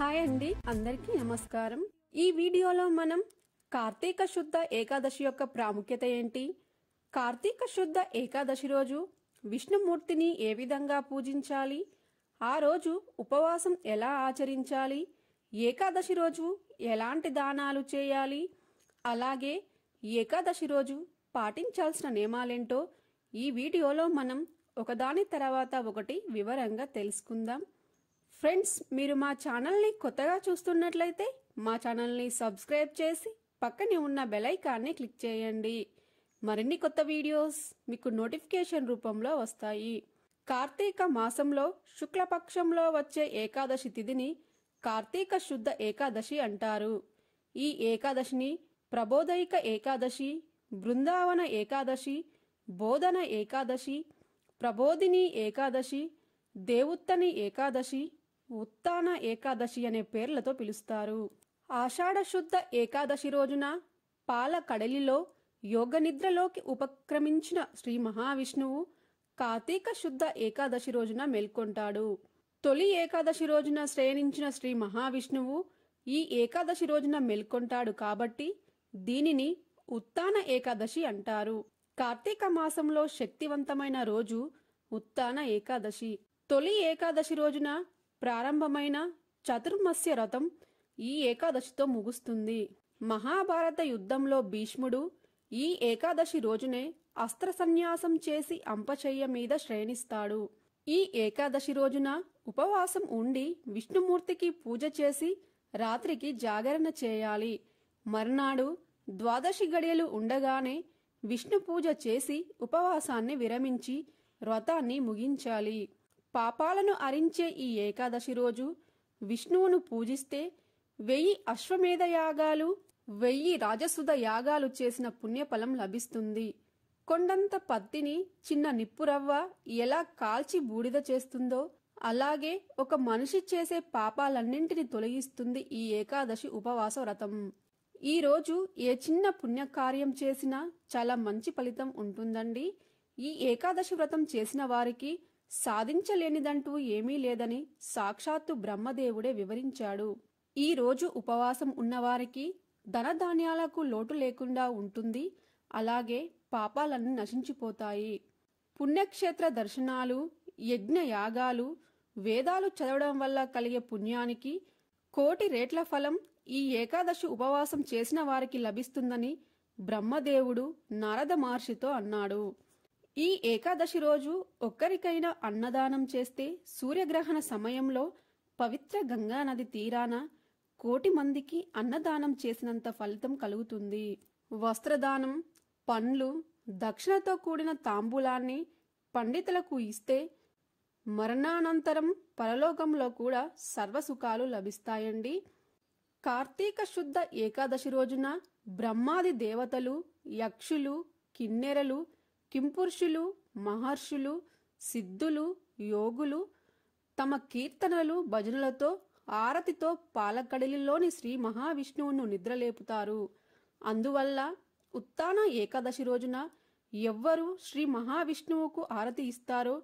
hi అండి అందరికీ నమస్కారం ఈ వీడియోలో మనం కార్తీక శుద్ధ ఏకాదశి యొక్క ప్రాముఖ్యత ఏంటి కార్తీక శుద్ధ ఏకాదశి రోజు విష్ణుమూర్తిని ఏ విధంగా పూజించాలి ఆ రోజు ఉపవాసం ఎలా ఆచరించాలి ఏకాదశి రోజు ఎలాంటి దానాలు చేయాలి అలాగే ఏకాదశి రోజు పాటించాల్సిన నియమాలేంటో ఈ వీడియోలో మనం ఒకదాని తర్వాత ఒకటి వివరంగా తెలుసుకుందాం ఫ్రెండ్స్ మీరు మా ఛానల్ని కొత్తగా చూస్తున్నట్లయితే మా ఛానల్ని సబ్స్క్రైబ్ చేసి పక్కనే ఉన్న బెలైకాన్ని క్లిక్ చేయండి మరిన్ని కొత్త వీడియోస్ మీకు నోటిఫికేషన్ రూపంలో వస్తాయి కార్తీక మాసంలో శుక్లపక్షంలో వచ్చే ఏకాదశి తిథిని కార్తీక శుద్ధ ఏకాదశి అంటారు ఈ ఏకాదశిని ప్రబోధైక ఏకాదశి బృందావన ఏకాదశి బోధన ఏకాదశి ప్రబోధిని ఏకాదశి దేవుత్తని ఏకాదశి ఉత్తాన ఏకాదశి అనే పేర్లతో పిలుస్తారు ఆషాఢశుద్ధ ఏకాదశి రోజున పాల కడలిలో యోగనిద్రలోకి ఉపక్రమించిన శ్రీ మహావిష్ణువు కార్తీక శుద్ధ ఏకాదశి రోజున మేల్కొంటాడు తొలి ఏకాదశి రోజున శ్రేణించిన శ్రీ మహావిష్ణువు ఈ ఏకాదశి రోజున మేల్కొంటాడు కాబట్టి దీనిని ఉత్తాన ఏకాదశి అంటారు కార్తీక మాసంలో శక్తివంతమైన రోజు ఉత్తాన ఏకాదశి తొలి ఏకాదశి రోజున ప్రారంభమైన చతుర్మస్య రథం ఈ ఏకాదశితో ముగుస్తుంది మహాభారత యుద్ధంలో భీష్ముడు ఈ ఏకాదశి రోజునే అస్త్ర సన్యాసం చేసి అంపచెయ్య మీద శ్రేణిస్తాడు ఈ ఏకాదశి రోజున ఉపవాసం ఉండి విష్ణుమూర్తికి పూజ చేసి రాత్రికి జాగరణ చేయాలి మర్నాడు ద్వాదశి గడియలు ఉండగానే విష్ణు పూజ చేసి ఉపవాసాన్ని విరమించి వ్రతాన్ని ముగించాలి పాపాలను అరించే ఈ ఏకాదశి రోజు విష్ణువును పూజిస్తే వెయ్యి అశ్వమేధ యాగాలు వెయ్యి రాజసుధ యాగాలు చేసిన పుణ్యఫలం లభిస్తుంది కొండంత పత్తిని చిన్న నిప్పురవ్వ ఎలా కాల్చి బూడిద చేస్తుందో అలాగే ఒక మనిషి చేసే పాపాలన్నింటిని తొలగిస్తుంది ఈ ఏకాదశి ఉపవాస వ్రతం ఈరోజు ఏ చిన్న పుణ్యకార్యం చేసినా చాలా మంచి ఫలితం ఉంటుందండి ఈ ఏకాదశి వ్రతం చేసిన వారికి సాధించలేనిదంటూ ఏమీ లేదని సాక్షాత్తు బ్రహ్మదేవుడే వివరించాడు ఈ రోజు ఉపవాసం ఉన్నవారికి ధనధాన్యాలకు లోటు లేకుండా ఉంటుంది అలాగే పాపాలన్నీ నశించిపోతాయి పుణ్యక్షేత్ర దర్శనాలు యజ్ఞ యాగాలు వేదాలు చదవడం వల్ల కలిగే పుణ్యానికి కోటి రేట్ల ఫలం ఈ ఏకాదశి ఉపవాసం చేసిన వారికి లభిస్తుందని బ్రహ్మదేవుడు నారద మహర్షితో అన్నాడు ఈ ఏకాదశి రోజు ఒక్కరికైనా అన్నదానం చేస్తే సూర్యగ్రహణ సమయంలో పవిత్ర గంగానది తీరాన కోటి మందికి అన్నదానం చేసినంత ఫలితం కలుగుతుంది వస్త్రదానం పండ్లు దక్షిణతో కూడిన తాంబూలాన్ని పండితులకు ఇస్తే మరణానంతరం పరలోకంలో కూడా సర్వసుఖాలు లభిస్తాయండి కార్తీక శుద్ధ ఏకాదశి రోజున బ్రహ్మాది దేవతలు యక్షులు కిన్నెరలు కింపురుషులు మహర్షులు సిద్ధులు యోగులు తమ కీర్తనలు భజనలతో ఆరతితో పాలకడలిలోని శ్రీ మహావిష్ణువును నిద్రలేపుతారు అందువల్ల ఉత్తాన ఏకాదశి రోజున ఎవ్వరు శ్రీ మహావిష్ణువుకు ఆరతి ఇస్తారో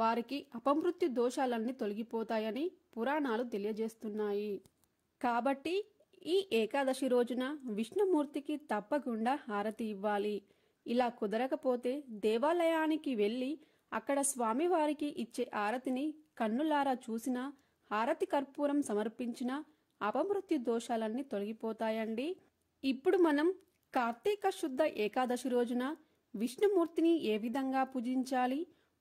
వారికి అపమృత్యు దోషాలన్నీ తొలగిపోతాయని పురాణాలు తెలియజేస్తున్నాయి కాబట్టి ఈ ఏకాదశి రోజున విష్ణుమూర్తికి తప్పకుండా హారతి ఇవ్వాలి ఇలా కుదరకపోతే దేవాలయానికి వెళ్ళి అక్కడ స్వామివారికి ఇచ్చే ఆరతిని కన్నులారా చూసినా హారతి కర్పూరం సమర్పించిన అపమృత్యు దోషాలన్నీ తొలగిపోతాయండి ఇప్పుడు మనం కార్తీక శుద్ధ ఏకాదశి రోజున విష్ణుమూర్తిని ఏ విధంగా పూజించాలి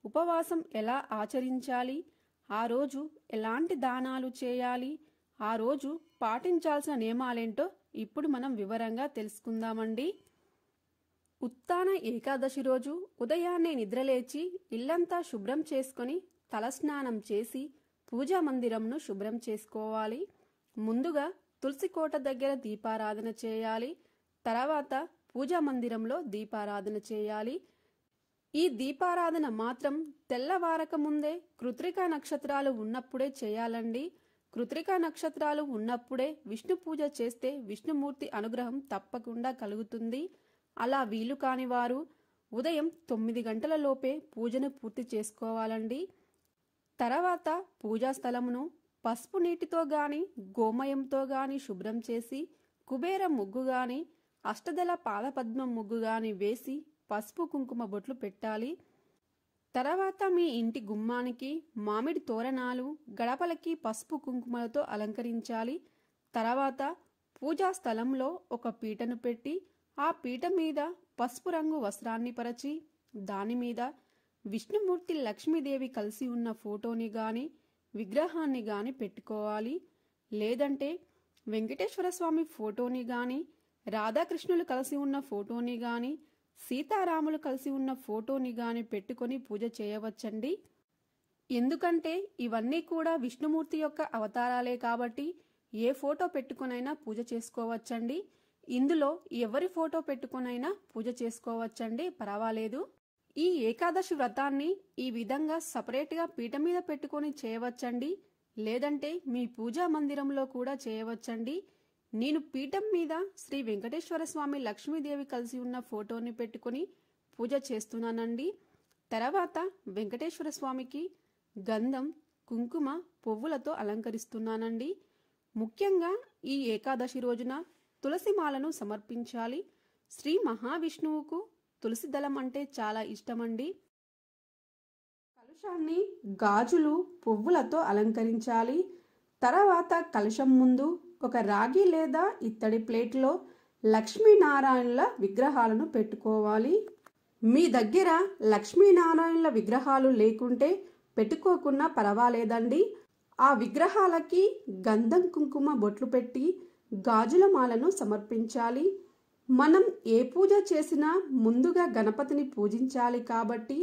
ఉపవాసం ఎలా ఆచరించాలి ఆ రోజు ఎలాంటి దానాలు చేయాలి ఆ రోజు పాటించాల్సిన నియమాలేంటో ఇప్పుడు మనం వివరంగా తెలుసుకుందామండి ఉత్తాన ఏకాదశి రోజు ఉదయాన్నే నిద్రలేచి ఇల్లంతా శుభ్రం చేసుకుని తలస్నానం చేసి పూజా మందిరంను శుభ్రం చేసుకోవాలి ముందుగా తులసి కోట దగ్గర దీపారాధన చేయాలి తర్వాత పూజా మందిరంలో దీపారాధన చేయాలి ఈ దీపారాధన మాత్రం తెల్లవారక ముందే కృత్రికా నక్షత్రాలు ఉన్నప్పుడే చేయాలండి కృత్రికా నక్షత్రాలు ఉన్నప్పుడే విష్ణు పూజ చేస్తే విష్ణుమూర్తి అనుగ్రహం తప్పకుండా కలుగుతుంది అలా వీలు కాని వారు ఉదయం తొమ్మిది గంటల లోపే పూజను పూర్తి చేసుకోవాలండి తర్వాత పూజా స్థలమును పసుపు నీటితో గాని గోమయంతో గాని శుభ్రం చేసి కుబేర ముగ్గు గాని అష్టదల పాదపద్మం ముగ్గు గాని వేసి పసుపు కుంకుమ బొట్లు పెట్టాలి తర్వాత మీ ఇంటి గుమ్మానికి మామిడి తోరణాలు గడపలకి పసుపు కుంకుమలతో అలంకరించాలి తర్వాత పూజా స్థలంలో ఒక పీటను పెట్టి ఆ పీట మీద పసుపు రంగు వస్త్రాన్ని పరచి దానిమీద విష్ణుమూర్తి లక్ష్మీదేవి కలిసి ఉన్న ఫోటోని గాని విగ్రహాన్ని గాని పెట్టుకోవాలి లేదంటే వెంకటేశ్వర స్వామి ఫోటోని గాని రాధాకృష్ణులు కలిసి ఉన్న ఫోటోని గాని సీతారాములు కలిసి ఉన్న ఫోటోని గాని పెట్టుకొని పూజ చేయవచ్చండి ఎందుకంటే ఇవన్నీ కూడా విష్ణుమూర్తి యొక్క అవతారాలే కాబట్టి ఏ ఫోటో పెట్టుకునైనా పూజ చేసుకోవచ్చండి ఇందులో ఎవరి ఫోటో పెట్టుకునైనా పూజ చేసుకోవచ్చండి పర్వాలేదు ఈ ఏకాదశి వ్రతాన్ని ఈ విధంగా సపరేట్గా పీట మీద పెట్టుకుని చేయవచ్చండి లేదంటే మీ పూజా మందిరంలో కూడా చేయవచ్చండి నేను పీఠం మీద శ్రీ వెంకటేశ్వర స్వామి లక్ష్మీదేవి కలిసి ఉన్న ఫోటోని పెట్టుకుని పూజ చేస్తున్నానండి తర్వాత వెంకటేశ్వర స్వామికి గంధం కుంకుమ పువ్వులతో అలంకరిస్తున్నానండి ముఖ్యంగా ఈ ఏకాదశి రోజున తులసిమాలను సమర్పించాలి శ్రీ మహావిష్ణువుకు తులసి దళం అంటే చాలా ఇష్టమండి కలుషాన్ని గాజులు పువ్వులతో అలంకరించాలి తర్వాత కలుషం ముందు ఒక రాగి లేదా ఇత్తడి ప్లేట్లో లక్ష్మీనారాయణుల విగ్రహాలను పెట్టుకోవాలి మీ దగ్గర లక్ష్మీనారాయణుల విగ్రహాలు లేకుంటే పెట్టుకోకున్నా పర్వాలేదండి ఆ విగ్రహాలకి గంధం కుంకుమ బొట్లు పెట్టి గాజుల మాలను సమర్పించాలి మనం ఏ పూజ చేసినా ముందుగా గణపతిని పూజించాలి కాబట్టి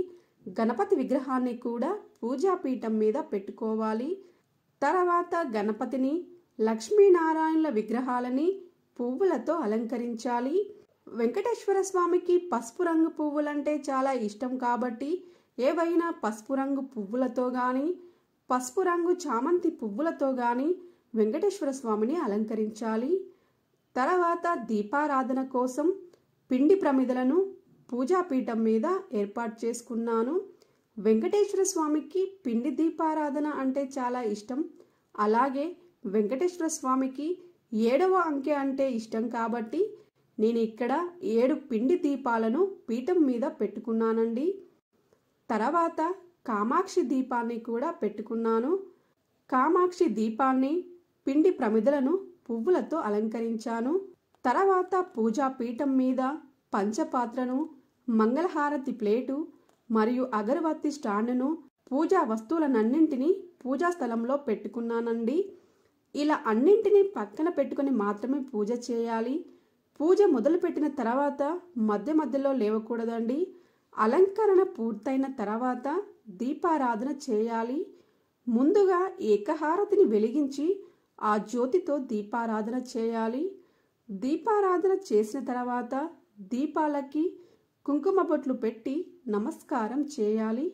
గణపతి విగ్రహాన్ని కూడా పూజాపీఠం మీద పెట్టుకోవాలి తర్వాత గణపతిని లక్ష్మీనారాయణుల విగ్రహాలని పువ్వులతో అలంకరించాలి వెంకటేశ్వర స్వామికి పసుపు రంగు పువ్వులంటే చాలా ఇష్టం కాబట్టి ఏవైనా పసుపు రంగు పువ్వులతో కానీ పసుపు రంగు చామంతి పువ్వులతో కానీ వెంకటేశ్వర స్వామిని అలంకరించాలి తర్వాత దీపారాధన కోసం పిండి ప్రమిదలను పూజాపీఠం మీద ఏర్పాటు చేసుకున్నాను వెంకటేశ్వర స్వామికి పిండి దీపారాధన అంటే చాలా ఇష్టం అలాగే వెంకటేశ్వర స్వామికి ఏడవ అంకె అంటే ఇష్టం కాబట్టి నేను ఇక్కడ ఏడు పిండి దీపాలను పీఠం మీద పెట్టుకున్నానండి తర్వాత కామాక్షి దీపాన్ని కూడా పెట్టుకున్నాను కామాక్షి దీపాన్ని పిండి ప్రమిదలను పువ్వులతో అలంకరించాను తర్వాత పూజా పీఠం మీద పంచపాత్రను మంగళహారతి ప్లేటు మరియు అగరబత్తి స్టాండ్ను పూజా వస్తువులనన్నింటినీ పూజా స్థలంలో పెట్టుకున్నానండి ఇలా అన్నింటినీ పక్కన పెట్టుకుని మాత్రమే పూజ చేయాలి పూజ మొదలుపెట్టిన తర్వాత మధ్య మధ్యలో లేవకూడదండి అలంకరణ పూర్తయిన తర్వాత దీపారాధన చేయాలి ముందుగా ఏకహారతిని వెలిగించి ఆ జ్యోతితో దీపారాధన చేయాలి దీపారాధన చేసిన తర్వాత దీపాలకి కుంకుమ బొట్లు పెట్టి నమస్కారం చేయాలి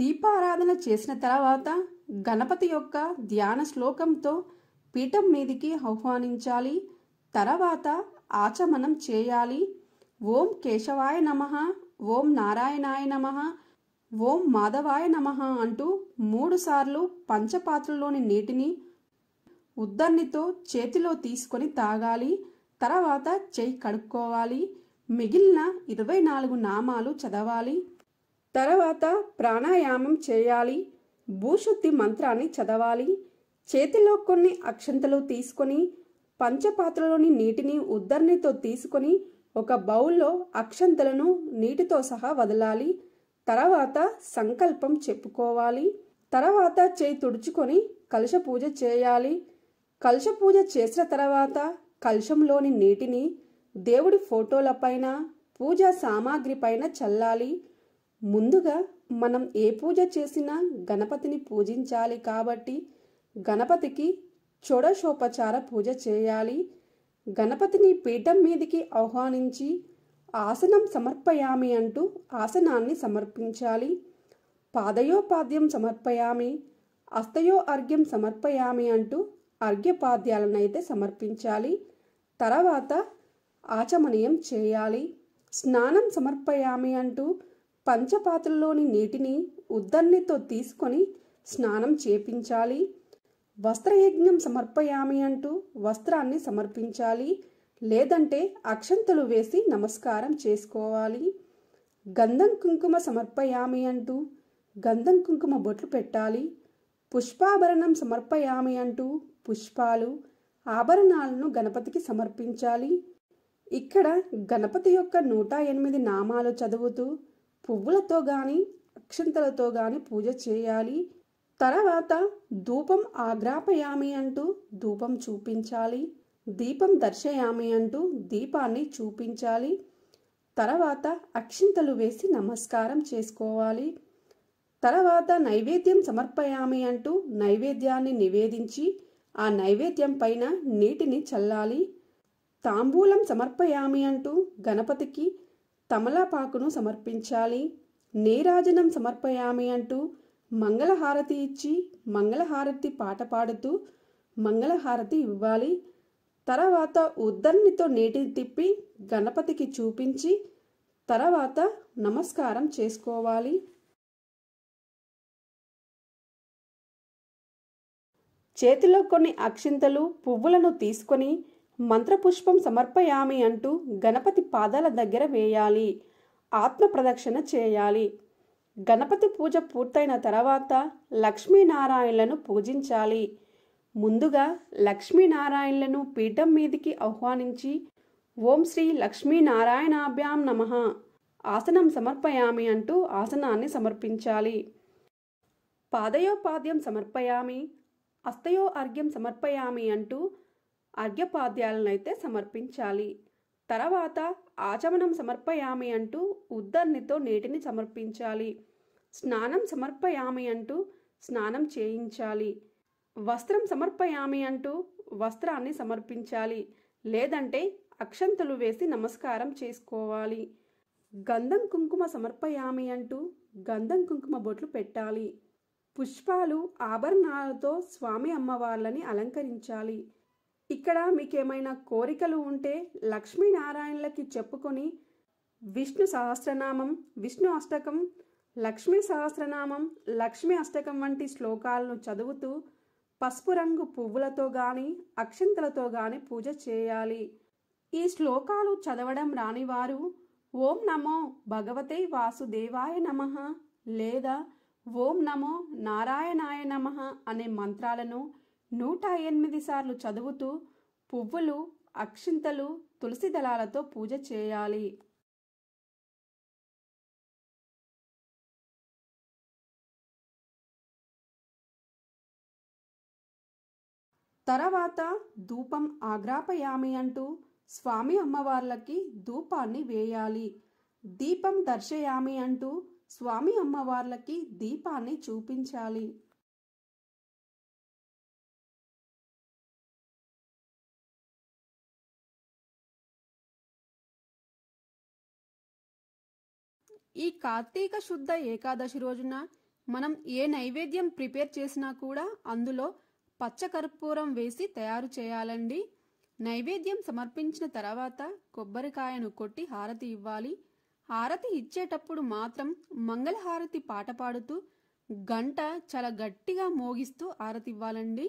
దీపారాధన చేసిన తర్వాత గణపతి యొక్క ధ్యాన శ్లోకంతో పీఠం మీదికి ఆహ్వానించాలి తర్వాత ఆచమనం చేయాలి ఓం కేశవాయ నమ ఓం నారాయణాయ నమ ఓం మాధవాయ నమ అంటూ మూడుసార్లు పంచపాత్రలోని నీటిని ఉద్దన్నితో చేతిలో తీసుకొని తాగాలి తర్వాత చేయి కడుక్కోవాలి మిగిలిన ఇరవై నాలుగు నామాలు చదవాలి తర్వాత ప్రాణాయామం చేయాలి భూశుద్ధి మంత్రాన్ని చదవాలి చేతిలో కొన్ని అక్షంతలు తీసుకొని పంచపాత్రలోని నీటిని ఉద్దరణితో తీసుకొని ఒక బౌల్లో అక్షంతలను నీటితో సహా వదలాలి తర్వాత సంకల్పం చెప్పుకోవాలి తర్వాత చేయి తుడుచుకొని కలుష పూజ చేయాలి కలుష పూజ చేసిన తర్వాత కలుషంలోని నీటిని దేవుడి ఫోటోలపైన పూజా సామాగ్రి పైన చల్లాలి ముందుగా మనం ఏ పూజ చేసినా గణపతిని పూజించాలి కాబట్టి గణపతికి షోడశోపచార పూజ చేయాలి గణపతిని పీఠం మీదికి ఆహ్వానించి ఆసనం సమర్పయామి అంటూ ఆసనాన్ని సమర్పించాలి పాదయోపాద్యం సమర్పయామి అస్తయో అర్ఘ్యం సమర్పయామి అంటూ అర్ఘ్యపాద్యాలనైతే సమర్పించాలి తర్వాత ఆచమనీయం చేయాలి స్నానం సమర్పయామి అంటూ పంచపాత్రలోని నీటిని ఉద్దన్నితో తీసుకొని స్నానం చేపించాలి వస్త్రయజ్ఞం సమర్పయామి అంటూ వస్త్రాన్ని సమర్పించాలి లేదంటే అక్షంతలు వేసి నమస్కారం చేసుకోవాలి గంధం కుంకుమ సమర్పయామి అంటూ గంధం కుంకుమ బొట్లు పెట్టాలి పుష్పాభరణం సమర్పయామి అంటూ పుష్పాలు ఆభరణాలను గణపతికి సమర్పించాలి ఇక్కడ గణపతి యొక్క నూట ఎనిమిది నామాలు చదువుతూ పువ్వులతో గాని అక్షంతలతో గాని పూజ చేయాలి తర్వాత ధూపం ఆగ్రాపయామి అంటూ ధూపం చూపించాలి దీపం దర్శయామి అంటూ దీపాన్ని చూపించాలి తర్వాత అక్షింతలు వేసి నమస్కారం చేసుకోవాలి తర్వాత నైవేద్యం సమర్పయామి అంటూ నైవేద్యాన్ని నివేదించి ఆ నైవేద్యం పైన నీటిని చల్లాలి తాంబూలం సమర్పయామి అంటూ గణపతికి తమలపాకును సమర్పించాలి నీరాజనం సమర్పయామి అంటూ మంగళహారతి ఇచ్చి మంగళహారతి పాట పాడుతూ మంగళహారతి ఇవ్వాలి తర్వాత ఉద్దర్నితో నీటిని తిప్పి గణపతికి చూపించి తర్వాత నమస్కారం చేసుకోవాలి చేతిలో కొన్ని అక్షింతలు పువ్వులను తీసుకొని మంత్రపుష్పం సమర్పయామి అంటూ గణపతి పాదాల దగ్గర వేయాలి ఆత్మ ప్రదక్షిణ చేయాలి గణపతి పూజ పూర్తయిన తర్వాత లక్ష్మీనారాయణలను పూజించాలి ముందుగా లక్ష్మీనారాయణలను పీఠం మీదికి ఆహ్వానించి ఓం శ్రీ లక్ష్మీనారాయణాభ్యాం నమ ఆసనం సమర్పయామి అంటూ ఆసనాన్ని సమర్పించాలి పాదయోపాద్యం సమర్పయామి అస్తయో అర్ఘ్యం సమర్పయామి అంటూ అర్ఘ్యపాద్యాలనైతే సమర్పించాలి తర్వాత ఆచమనం సమర్పయామి అంటూ ఉద్దర్నితో నీటిని సమర్పించాలి స్నానం సమర్పయామి అంటూ స్నానం చేయించాలి వస్త్రం సమర్పయామి అంటూ వస్త్రాన్ని సమర్పించాలి లేదంటే అక్షంతలు వేసి నమస్కారం చేసుకోవాలి గంధం కుంకుమ సమర్పయామి అంటూ గంధం కుంకుమ బొట్లు పెట్టాలి పుష్పాలు ఆభరణాలతో స్వామి అమ్మవార్లని అలంకరించాలి ఇక్కడ మీకేమైనా కోరికలు ఉంటే లక్ష్మీనారాయణలకి చెప్పుకొని విష్ణు సహస్రనామం విష్ణు అష్టకం లక్ష్మీ సహస్రనామం లక్ష్మీ అష్టకం వంటి శ్లోకాలను చదువుతూ పసుపు రంగు పువ్వులతో గాని అక్షంతలతో గాని పూజ చేయాలి ఈ శ్లోకాలు చదవడం రానివారు ఓం నమో భగవతే వాసుదేవాయ నమ లేదా ఓం నమో నారాయణాయ నమ అనే మంత్రాలను నూట ఎనిమిది సార్లు చదువుతూ పువ్వులు అక్షింతలు తులసి దళాలతో పూజ చేయాలి తర్వాత ధూపం ఆగ్రాపయామి అంటూ స్వామి అమ్మవార్లకి ధూపాన్ని వేయాలి దీపం దర్శయామి అంటూ స్వామి అమ్మవార్లకి దీపాన్ని చూపించాలి ఈ కార్తీక శుద్ధ ఏకాదశి రోజున మనం ఏ నైవేద్యం ప్రిపేర్ చేసినా కూడా అందులో పచ్చకర్పూరం వేసి తయారు చేయాలండి నైవేద్యం సమర్పించిన తర్వాత కొబ్బరికాయను కొట్టి హారతి ఇవ్వాలి హారతి ఇచ్చేటప్పుడు మాత్రం మంగళహారతి పాట పాడుతూ గంట చాలా గట్టిగా మోగిస్తూ హారతి ఇవ్వాలండి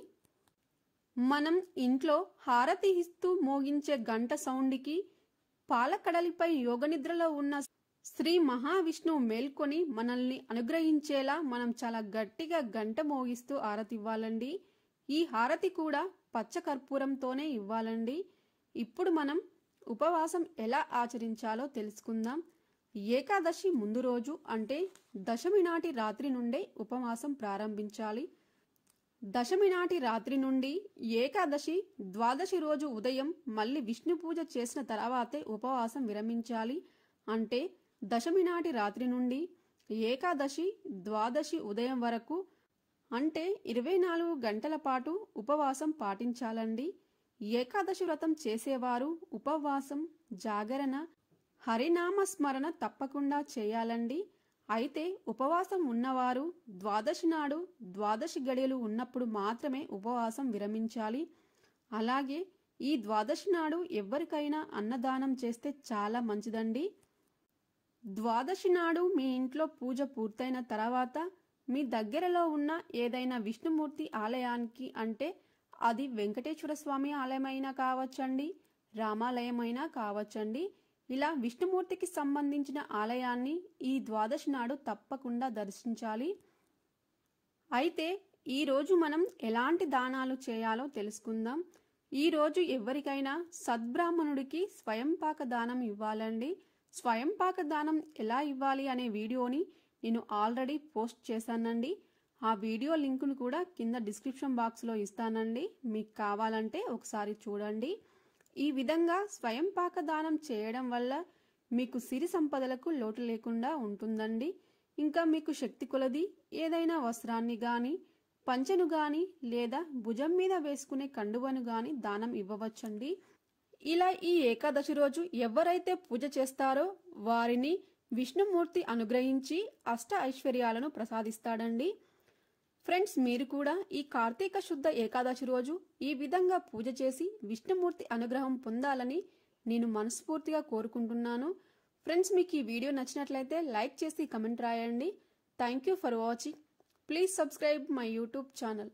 మనం ఇంట్లో హారతి ఇస్తూ మోగించే గంట సౌండ్కి పాలకడలిపై యోగనిద్రలో ఉన్న శ్రీ మహావిష్ణువు మేల్కొని మనల్ని అనుగ్రహించేలా మనం చాలా గట్టిగా గంట మోగిస్తూ హారతి ఇవ్వాలండి ఈ హారతి కూడా పచ్చ కర్పూరంతోనే ఇవ్వాలండి ఇప్పుడు మనం ఉపవాసం ఎలా ఆచరించాలో తెలుసుకుందాం ఏకాదశి ముందు రోజు అంటే దశమి నాటి రాత్రి నుండే ఉపవాసం ప్రారంభించాలి దశమి నాటి రాత్రి నుండి ఏకాదశి ద్వాదశి రోజు ఉదయం మళ్ళీ విష్ణు పూజ చేసిన తర్వాతే ఉపవాసం విరమించాలి అంటే దశమి నాటి రాత్రి నుండి ఏకాదశి ద్వాదశి ఉదయం వరకు అంటే ఇరవై నాలుగు గంటల పాటు ఉపవాసం పాటించాలండి ఏకాదశి వ్రతం చేసేవారు ఉపవాసం జాగరణ హరినామస్మరణ తప్పకుండా చేయాలండి అయితే ఉపవాసం ఉన్నవారు ద్వాదశి నాడు ద్వాదశి గడియలు ఉన్నప్పుడు మాత్రమే ఉపవాసం విరమించాలి అలాగే ఈ ద్వాదశి నాడు ఎవరికైనా అన్నదానం చేస్తే చాలా మంచిదండి ద్వాదశి నాడు మీ ఇంట్లో పూజ పూర్తయిన తర్వాత మీ దగ్గరలో ఉన్న ఏదైనా విష్ణుమూర్తి ఆలయానికి అంటే అది వెంకటేశ్వర స్వామి ఆలయమైనా కావచ్చండి రామాలయమైనా కావచ్చండి ఇలా విష్ణుమూర్తికి సంబంధించిన ఆలయాన్ని ఈ ద్వాదశి నాడు తప్పకుండా దర్శించాలి అయితే ఈరోజు మనం ఎలాంటి దానాలు చేయాలో తెలుసుకుందాం ఈరోజు ఎవరికైనా సద్బ్రాహ్మణుడికి స్వయంపాక దానం ఇవ్వాలండి స్వయంపాక దానం ఎలా ఇవ్వాలి అనే వీడియోని నేను ఆల్రెడీ పోస్ట్ చేశానండి ఆ వీడియో లింకును కూడా కింద డిస్క్రిప్షన్ బాక్స్లో ఇస్తానండి మీకు కావాలంటే ఒకసారి చూడండి ఈ విధంగా స్వయంపాక దానం చేయడం వల్ల మీకు సిరి సంపదలకు లోటు లేకుండా ఉంటుందండి ఇంకా మీకు శక్తి కొలది ఏదైనా వస్త్రాన్ని గాని పంచెను గాని లేదా భుజం మీద వేసుకునే కండువను గాని దానం ఇవ్వవచ్చండి ఇలా ఈ ఏకాదశి రోజు ఎవరైతే పూజ చేస్తారో వారిని విష్ణుమూర్తి అనుగ్రహించి అష్ట ఐశ్వర్యాలను ప్రసాదిస్తాడండి ఫ్రెండ్స్ మీరు కూడా ఈ కార్తీక శుద్ధ ఏకాదశి రోజు ఈ విధంగా పూజ చేసి విష్ణుమూర్తి అనుగ్రహం పొందాలని నేను మనస్ఫూర్తిగా కోరుకుంటున్నాను ఫ్రెండ్స్ మీకు ఈ వీడియో నచ్చినట్లయితే లైక్ చేసి కమెంట్ రాయండి thank you for watching please subscribe my YouTube channel